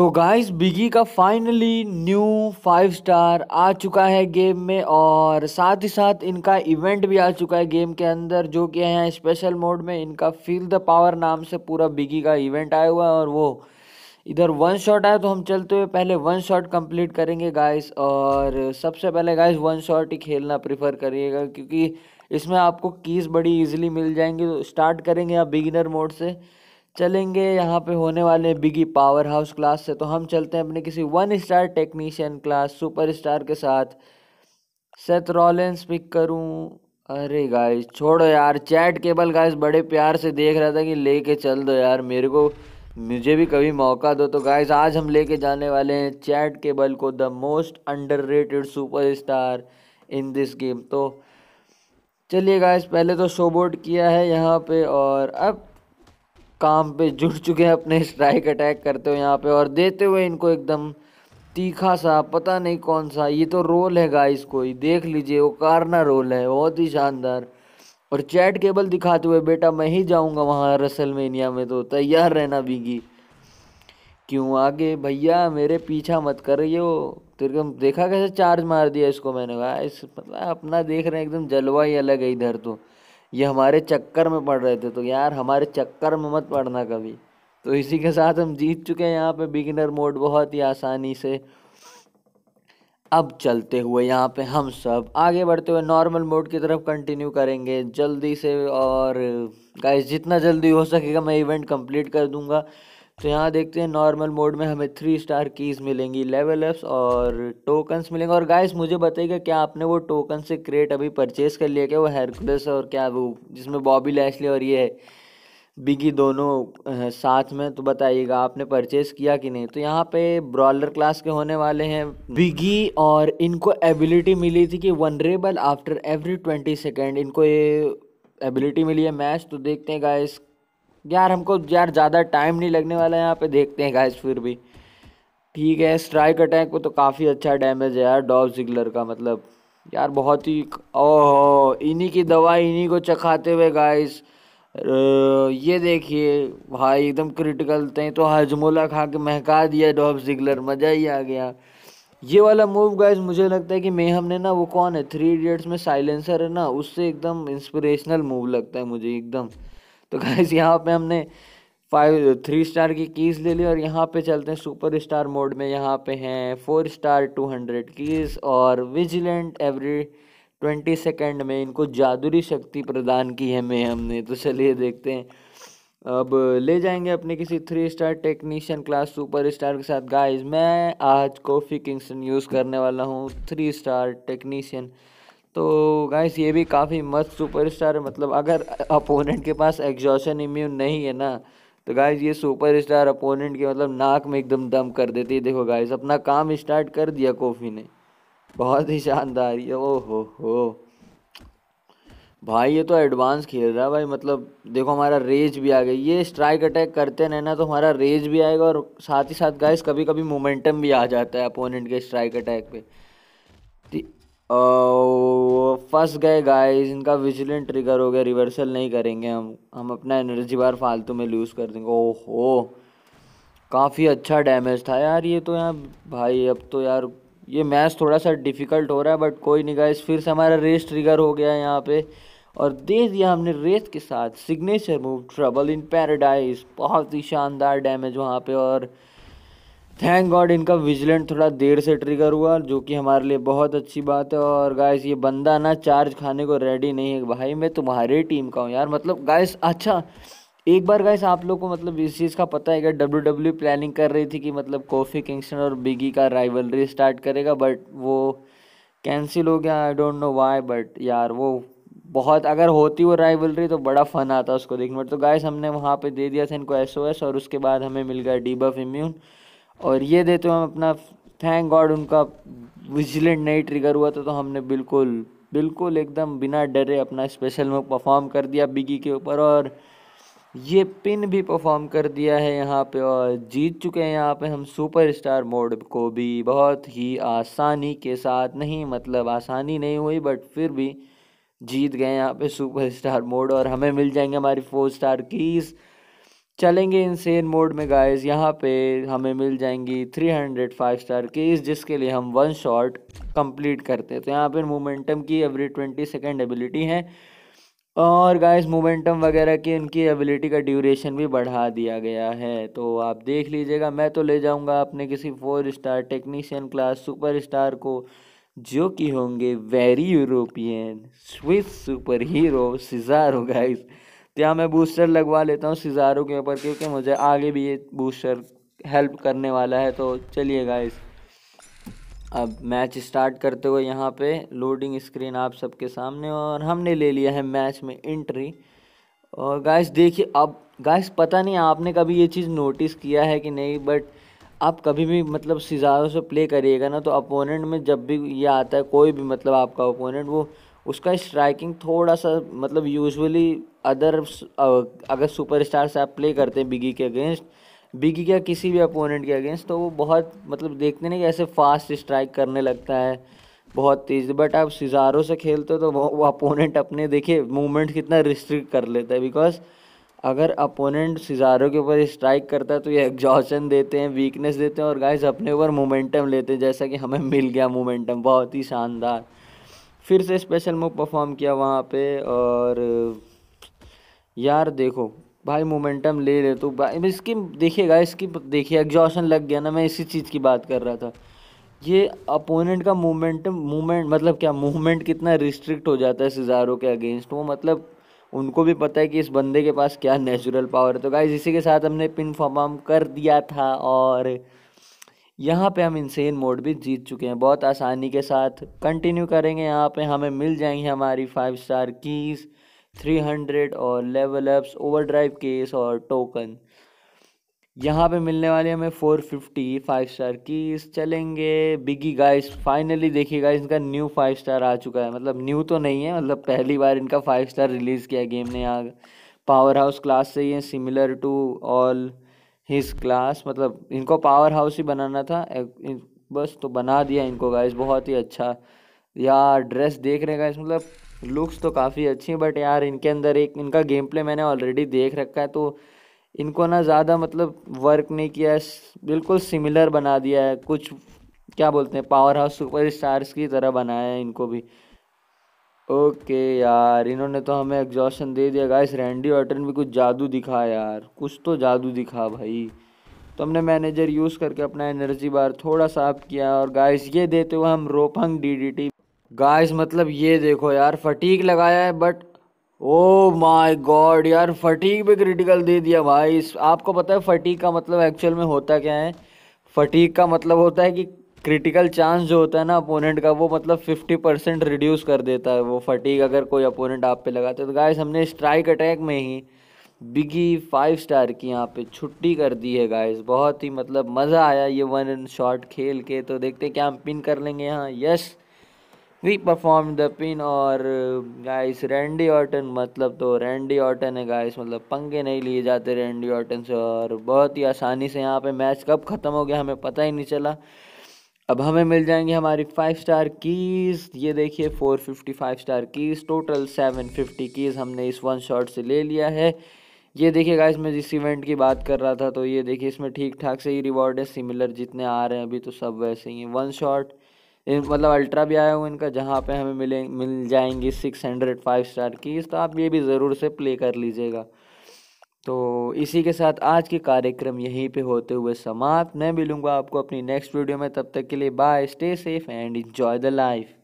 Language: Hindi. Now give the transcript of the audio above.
तो गाइस बिगी का फाइनली न्यू फाइव स्टार आ चुका है गेम में और साथ ही साथ इनका इवेंट भी आ चुका है गेम के अंदर जो कि है स्पेशल मोड में इनका फील द पावर नाम से पूरा बिगी का इवेंट आया हुआ है और वो इधर वन शॉट आया तो हम चलते हुए पहले वन शॉट कंप्लीट करेंगे गाइस और सबसे पहले गाइस वन शॉट ही खेलना प्रेफर करिएगा क्योंकि इसमें आपको कीज़ बड़ी ईजिली मिल जाएंगी तो स्टार्ट करेंगे आप बिगिनर मोड से चलेंगे यहाँ पे होने वाले बिगी पावर हाउस क्लास से तो हम चलते हैं अपने किसी one star technician class super star के साथ सेथ रॉलेंस पिक करूँ अरे गाइस छोड़ो यार चैट केबल गाइस बड़े प्यार से देख रहा था कि लेके चल दो यार मेरे को मुझे भी कभी मौका दो तो गाइस आज हम लेके जाने वाले हैं चैट केबल को the most super superstar in this game तो चलिए गाइस पहले तो शो बोर्ड किया है यहाँ पे और अब काम पे जुड़ चुके हैं अपने स्ट्राइक अटैक करते हुए यहाँ पे और देते हुए इनको एकदम तीखा सा पता नहीं कौन सा ये तो रोल है गाइस कोई देख लीजिए वो कारना रोल है बहुत ही शानदार और चैट केबल दिखाते हुए बेटा मैं ही जाऊँगा वहाँ रसल में तो तैयार रहना बीगी क्यों आगे भैया मेरे पीछा मत कर ये हो तेरे को देखा कैसे चार्ज मार दिया इसको मैंने कहा इस मतलब अपना देख रहे हैं एकदम जलवा ही अलग है इधर तो ये हमारे चक्कर में पड़ रहे थे तो यार हमारे चक्कर में मत पड़ना कभी तो इसी के साथ हम जीत चुके हैं यहाँ पे बिगिनर मोड बहुत ही आसानी से अब चलते हुए यहाँ पे हम सब आगे बढ़ते हुए नॉर्मल मोड की तरफ कंटिन्यू करेंगे जल्दी से और गाइस जितना जल्दी हो सकेगा मैं इवेंट कंप्लीट कर दूंगा तो यहाँ देखते हैं नॉर्मल मोड में हमें थ्री स्टार कीज़ मिलेंगी लेवल अप्स और टोकन्स मिलेंगे और गाइस मुझे बताइएगा क्या आपने वो टोकन से क्रेट अभी परचेस कर लिया क्या वो हेरकुलस और क्या वो जिसमें बॉबी लैशली और ये बिगी दोनों साथ में तो बताइएगा आपने परचेस किया कि नहीं तो यहाँ पे ब्रॉलर क्लास के होने वाले हैं बिगी और इनको एबिलिटी मिली थी कि vulnerable after every twenty second इनको ये एबिलिटी मिली है मैच तो देखते हैं गाइस यार हमको यार ज़्यादा टाइम नहीं लगने वाला है यहाँ पे देखते हैं गाइस फिर भी ठीक है स्ट्राइक अटैक को तो काफ़ी अच्छा डैमेज है यार डॉब जिगलर का मतलब यार बहुत ही ओह इन्हीं की दवा इन्हीं को चखाते हुए गाइस ये देखिए भाई एकदम क्रिटिकल थे तो हजमोला खा के महका दिया डॉब जिगलर मज़ा ही आ गया ये वाला मूव गाइज मुझे लगता है कि मैं हमने ना वो कौन है थ्री इडियट्स में साइलेंसर है ना उससे एकदम इंस्पिरेशनल मूव लगता है मुझे एकदम तो गाइज यहाँ पे हमने फाइव थ्री स्टार की कीज़ ले ली और यहाँ पे चलते हैं सुपर स्टार मोड में यहाँ पे हैं four star two hundred keys और विजिलेंट एवरी ट्वेंटी सेकेंड में इनको जादुरी शक्ति प्रदान की है मैं हमने तो चलिए देखते हैं अब ले जाएंगे अपने किसी three star technician class super star के साथ गाइस मैं आज कॉफ़ी किंगस्टन यूज़ करने वाला हूँ थ्री स्टार टेक्नीशियन तो गाइस ये भी काफ़ी मस्त सुपरस्टार है मतलब अगर अपोनेंट के पास एग्जॉशन इम्यून नहीं है ना तो गाइस ये सुपरस्टार अपोनेंट के मतलब नाक में एकदम दम कर देती है देखो गाइस अपना काम स्टार्ट कर दिया कॉफी ने बहुत ही शानदार ये ओ हो हो भाई ये तो एडवांस खेल रहा है भाई मतलब देखो हमारा रेज भी आ गया ये स्ट्राइक अटैक करते ना तो हमारा रेज भी आएगा और साथ ही साथ गाइस कभी कभी मोमेंटम भी आ जाता है अपोनेंट के स्ट्राइक अटैक पे फंस गए गाइस इनका विजिलेंट ट्रिगर हो गया रिवर्सल नहीं करेंगे हम हम अपना एनर्जी बार फालतू में लूज़ कर देंगे ओहो काफ़ी अच्छा डैमेज था यार ये तो यार भाई अब तो यार ये मैच थोड़ा सा डिफ़िकल्ट हो रहा है बट कोई नहीं गाइस फिर से हमारा रेस ट्रिगर हो गया है यहाँ पे और दे दिया हमने रेस के साथ signature move trouble in paradise बहुत ही शानदार डैमेज वहाँ पे और थैंक गॉड इनका विजिलेंट थोड़ा देर से ट्रिगर हुआ जो कि हमारे लिए बहुत अच्छी बात है और गाइस ये बंदा ना चार्ज खाने को रेडी नहीं है भाई मैं तुम्हारे टीम का हूँ यार मतलब गाइस अच्छा एक बार गाइस आप लोग को मतलब इस चीज़ का पता है कि डब्ल्यू डब्ल्यू प्लानिंग कर रही थी कि मतलब कॉफ़ी किंगस्टन और बिगी का राइवलरी स्टार्ट करेगा बट वो कैंसिल हो गया I don't know why but यार वो बहुत अगर होती वो राइवलरी तो बड़ा फ़न आता उसको देखने में तो गाइस हमने वहाँ पे दे दिया था इनको एस और उसके बाद हमें मिल गया डीबफ इम्यून और ये देते हम अपना थैंक गॉड उनका विजिलेंट नहीं ट्रिगर हुआ था तो हमने बिल्कुल बिल्कुल एकदम बिना डरे अपना स्पेशल मूव परफॉर्म कर दिया बिगी के ऊपर और ये पिन भी परफॉर्म कर दिया है यहाँ पे और जीत चुके हैं यहाँ पे हम सुपर स्टार मोड को भी बहुत ही आसानी के साथ नहीं मतलब आसानी नहीं हुई बट फिर भी जीत गए यहाँ पे सुपर स्टार मोड और हमें मिल जाएंगे हमारी फोर स्टार कीज़ चलेंगे इनसेन मोड में गाइस यहाँ पे हमें मिल जाएंगी हंड्रेड फाइव स्टार की जिसके लिए हम वन शॉट कंप्लीट करते हैं तो यहाँ पर मोमेंटम की एवरी 20 सेकेंड एबिलिटी है और गाइस मोमेंटम वगैरह की इनकी एबिलिटी का ड्यूरेशन भी बढ़ा दिया गया है तो आप देख लीजिएगा मैं तो ले जाऊँगा अपने किसी four star technician class super star को जो कि होंगे very European Swiss super hero Cesaro guys क्या तो मैं बूस्टर लगवा लेता हूँ सिजारों के ऊपर क्योंकि मुझे आगे भी ये बूस्टर हेल्प करने वाला है तो चलिए गाइस अब मैच स्टार्ट करते हुए यहाँ पे लोडिंग स्क्रीन आप सबके सामने और हमने ले लिया है मैच में इंट्री और गाइस देखिए अब गाइस पता नहीं आपने कभी ये चीज़ नोटिस किया है कि नहीं बट आप कभी भी मतलब सिजारों से प्ले करिएगा ना तो अपोनेंट में जब भी ये आता है कोई भी मतलब आपका अपोनेंट वो उसका स्ट्राइकिंग थोड़ा सा मतलब यूजुअली अदर अगर स्टार से आप प्ले करते हैं बिगी के अगेंस्ट बिगी या किसी भी अपोनेंट के अगेंस्ट तो वो बहुत मतलब देखते नहीं कि ऐसे फास्ट स्ट्राइक करने लगता है बहुत तेज़ बट आप सिजारों से खेलते हो तो वो, वो अपोनेंट अपने देखिए मूवमेंट कितना रिस्ट्रिक्ट कर लेता है बिकॉज अगर अपोनेंट सिजारों के ऊपर स्ट्राइक करता है तो ये एग्जॉशन देते हैं वीकनेस देते हैं और गाइस अपने ऊपर मोमेंटम लेते हैं जैसा कि हमें मिल गया मोमेंटम बहुत ही शानदार फिर से स्पेशल मूव परफॉर्म किया वहाँ पे और यार देखो भाई मोमेंटम ले ले तो भाई इसकी देखिएगा इसकी देखिए एग्जॉशन लग गया ना मैं इसी चीज़ की बात कर रहा था ये अपोनेंट का मोमेंटम मूवमेंट मतलब क्या मूवमेंट कितना रिस्ट्रिक्ट हो जाता है सिजारो के अगेंस्ट वो मतलब उनको भी पता है कि इस बंदे के पास क्या नेचुरल पावर है तो गाइज इसी के साथ हमने पिन फॉर्म कर दिया था और यहाँ पे हम इंसेन मोड भी जीत चुके हैं बहुत आसानी के साथ कंटिन्यू करेंगे यहाँ पे हमें मिल जाएंगी हमारी five star keys three hundred और लेवल अप्स ओवरड्राइव केस और टोकन यहाँ पे मिलने वाले हमें four fifty five star keys चलेंगे बिगी गाइस फाइनली देखिएगा इनका न्यू फाइव स्टार आ चुका है मतलब न्यू तो नहीं है मतलब पहली बार इनका फाइव स्टार रिलीज़ किया गेम ने यहाँ पावर हाउस क्लास से है similar to all his class मतलब इनको पावर हाउस ही बनाना था बस तो बना दिया इनको गाइस बहुत ही अच्छा यार ड्रेस देख रहे गाइस मतलब लुक्स तो काफ़ी अच्छी हैं बट यार इनके अंदर एक इनका गेम प्ले मैंने ऑलरेडी देख रखा है तो इनको ना ज़्यादा मतलब वर्क नहीं किया है बिल्कुल सिमिलर बना दिया है कुछ क्या बोलते हैं पावर हाउस सुपर स्टार्स की तरह बनाया है इनको भी ओके यार इन्होंने तो हमें एग्जॉशन दे दिया गाइस रैंडी ऑर्टन भी कुछ जादू दिखा यार कुछ तो जादू दिखा भाई तो हमने मैनेजर यूज़ करके अपना एनर्जी बार थोड़ा साफ किया और गाइस ये देते हुए हम रोपंग डीडीटी गाइस मतलब ये देखो यार फटीक लगाया है बट ओ माय गॉड यार फटीक भी क्रिटिकल दे दिया भाई आपको पता है फटीक का मतलब एक्चुअल में होता क्या है फटीक का मतलब होता है कि क्रिटिकल चांस जो होता है ना अपोनेंट का वो मतलब फिफ्टी परसेंट रिड्यूस कर देता है वो फटीक अगर कोई अपोनेंट आप पे लगाते तो गाइस हमने स्ट्राइक अटैक में ही बिगी फाइव स्टार की यहाँ पे छुट्टी कर दी है गाइस बहुत ही मतलब मज़ा आया ये वन इन शॉट खेल के तो देखते क्या हम पिन कर लेंगे यहाँ yes we perform the pin और गाइस रैंडी ऑर्टन मतलब तो रैंडी ऑर्टन है गाइस मतलब पंगे नहीं लिए जाते रैंडी ऑर्टन से और बहुत ही आसानी से यहाँ पे मैच कब ख़त्म हो गया हमें पता ही नहीं चला अब हमें मिल जाएंगे हमारी फाइव स्टार कीज़ ये देखिए four fifty five star keys total seven fifty keys हमने इस वन शॉट से ले लिया है ये देखिए गाइस मैं जिस इवेंट की बात कर रहा था तो ये देखिए इसमें ठीक ठाक से ही रिवॉर्ड है सिमिलर जितने आ रहे हैं अभी तो सब वैसे ही वन शॉट मतलब अल्ट्रा भी आया हुआ इनका जहाँ पे हमें मिले मिल जाएंगी six hundred five star keys तो आप ये भी ज़रूर से प्ले कर लीजिएगा तो इसी के साथ आज के कार्यक्रम यहीं पे होते हुए समाप्त मैं मिलूँगा आपको अपनी नेक्स्ट वीडियो में तब तक के लिए bye stay safe and enjoy the life